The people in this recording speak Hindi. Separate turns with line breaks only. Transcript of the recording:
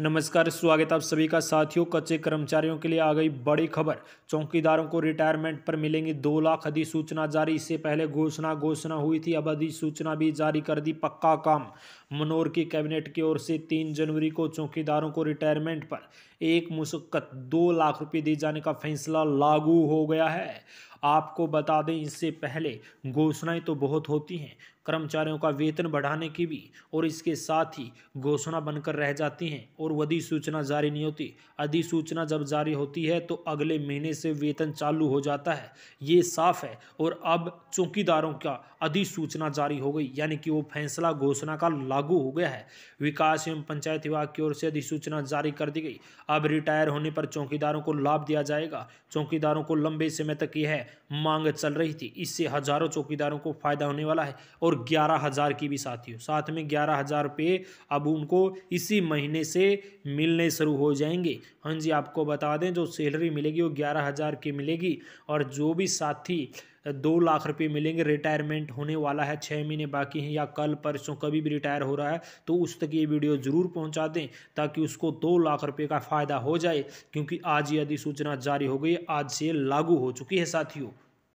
नमस्कार स्वागत आप सभी का साथियों कच्चे कर्मचारियों के लिए आ गई बड़ी खबर चौकीदारों को रिटायरमेंट पर मिलेंगे दो लाख अधिसूचना जारी इससे पहले घोषणा घोषणा हुई थी अब अधिसूचना भी जारी कर दी पक्का काम मनोर की कैबिनेट की ओर से तीन जनवरी को चौकीदारों को रिटायरमेंट पर एक मुशक्कत दो लाख रुपये दिए जाने का फैसला लागू हो गया है आपको बता दें इससे पहले घोषणाएं तो बहुत होती हैं कर्मचारियों का वेतन बढ़ाने की भी और इसके साथ ही घोषणा बनकर रह जाती हैं और अधिसूचना जारी नहीं होती अधिसूचना जब जारी होती है तो अगले महीने से वेतन चालू हो जाता है ये साफ है और अब चौकीदारों का अधिसूचना जारी हो गई यानी कि वो फैसला घोषणा का लागू हो गया है विकास एवं पंचायत विभाग की ओर से अधिसूचना जारी कर दी गई अब रिटायर होने पर चौकीदारों को लाभ दिया जाएगा चौकीदारों को लंबे समय तक यह मांग चल रही थी इससे हजारों चौकीदारों को फ़ायदा होने वाला है और ग्यारह हज़ार की भी हो साथ में ग्यारह हज़ार रुपये अब उनको इसी महीने से मिलने शुरू हो जाएंगे हाँ जी आपको बता दें जो सैलरी मिलेगी वो ग्यारह हज़ार की मिलेगी और जो भी साथी दो लाख रुपये मिलेंगे रिटायरमेंट होने वाला है छः महीने बाकी हैं या कल परसों कभी भी रिटायर हो रहा है तो उस तक ये वीडियो ज़रूर पहुँचा दें ताकि उसको दो लाख रुपये का फ़ायदा हो जाए क्योंकि आज ये अधिसूचना जारी हो गई आज से लागू हो चुकी है साथियों